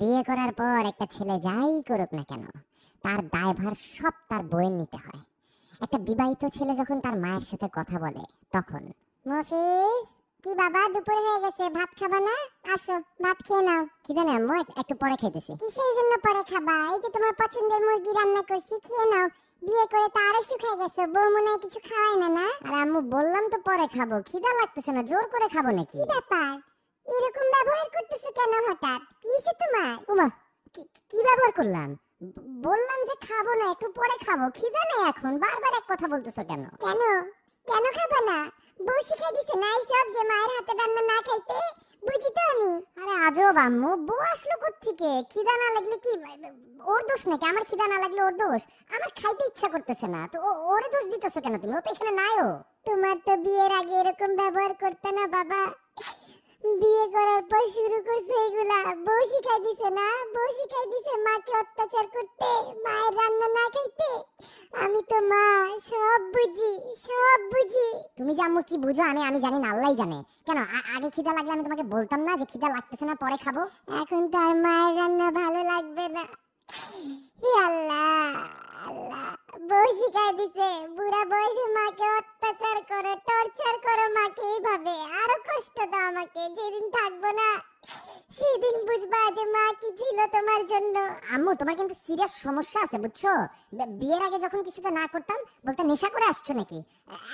বিয়ে করার পর একটা ছেলে যাই করুক না কেন তার দায়ভার সব তার বইয়ের নিতে হয় একটা বিবাহিত ছেলে যখন তার মায়ের সাথে কথা বলে তখন মফিজ কি বাবা দুপুর হয়ে গেছে ভাত খাবা না আসো ভাত খেয়ে নাও আম্মু একটু পরে খাইতেছি কিসের জন্য পরে খাবা এই যে তোমার পছন্দের মুরগি রান্না করছি খেয়ে নাও বিয়ে করে তো আরো গেছে বউ মনে কিছু খাওয়ায় না না আর আম্মু বললাম তো পরে খাবো খিদা লাগতেছে না জোর করে খাবো নাকি কি ব্যাপার এরকম ব্যবহার করতেছে কেন হঠাৎ কি কিছে তোমার উমা কি ব্যবহার করলাম বললাম যে খাবো না একটু পরে খাবো খিদা নেই এখন বারবার এক কথা বলতেছো কেন কেন কেন খাবো না বউ শিখাই দিছে না সব যে মায়ের হাতে রান্না না খাইতে বুঝি তো আমি আরে আজও বাম্মু বউ আসলো কোত্থেকে খিদা না লাগলে কি ওর দোষ নাকি আমার খিদা না লাগলে ওর দোষ আমার খাইতে ইচ্ছা করতেছে না তো ওরে দোষ দিতেছো কেন তুমি ও তো এখানে নাইও তোমার তো বিয়ের আগে এরকম ব্যবহার করতে না বাবা বিয়ে করার পর শুরু করছে এগুলা বউ শিখাই দিছে না বউ শিখাই দিছে মাকে অত্যাচার করতে মায়ের রান্না না খাইতে আমি তো মা সব বুঝি সব বুঝি তুমি যে আম্মু কি বুঝো আমি আমি জানি না আল্লাহই জানে কেন আগে খিদা লাগলে আমি তোমাকে বলতাম না যে খিদা লাগতেছে না পরে খাবো এখন তো তার মায়ের রান্না ভালো লাগবে না হে আল্লাহ আল্লাহ বউ শিখাই দিছে বুড়া বয়সে মাকে অত্যাচার আমাকে যেদিন থাকবো না সেদিন বুঝবা যে মা কি ছিল তোমার জন্য আম্মু তোমার কিন্তু সিরিয়াস সমস্যা আছে বুঝছো বিয়ের আগে যখন কিছুটা না করতাম বলতে নেশা করে আসছো নাকি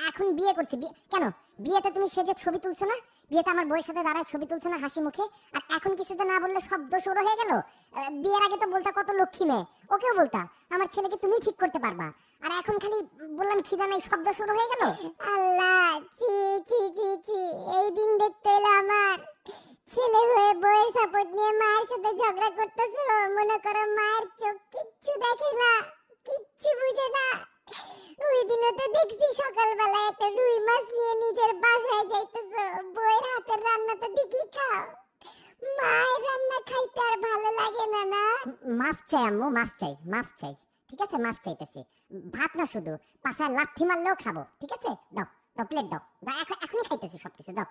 এখন বিয়ে করছি কেন বিয়েতে তুমি সে যে ছবি তুলছো না বিয়েতে আমার বউয়ের সাথে দাঁড়ায় ছবি তুলছো না হাসি মুখে আর এখন কিছুতে না বললে শব্দ দোষ হয়ে গেল বিয়ের আগে তো বলতা কত লক্ষ্মী মেয়ে ওকেও বলতা আমার ছেলেকে তুমি ঠিক করতে পারবা আর এখন খালি বললাম খিদা নাই শব্দ শুরু হয়ে গেল আল্লাহ কি না কিচ্ছু বুঝে না ওই দিনও তো দেখছি সকালবেলা একটা রুই মাছ নিয়ে নিজের বাসায় যাইতেছ বইয়ের হাতের রান্না তো ঠিকই খাও মায়ের রান্না খাইতে আর ভালো লাগে না না মাফ চাই আম্মু মাফ চাই মাফ চাই ঠিক আছে মাছ চাইতেছি ভাত না শুধু পাশায় লাথি মারলেও খাবো ঠিক আছে দাও দাও প্লেট দাও দাও এখনই খাইতেছি সবকিছু দাও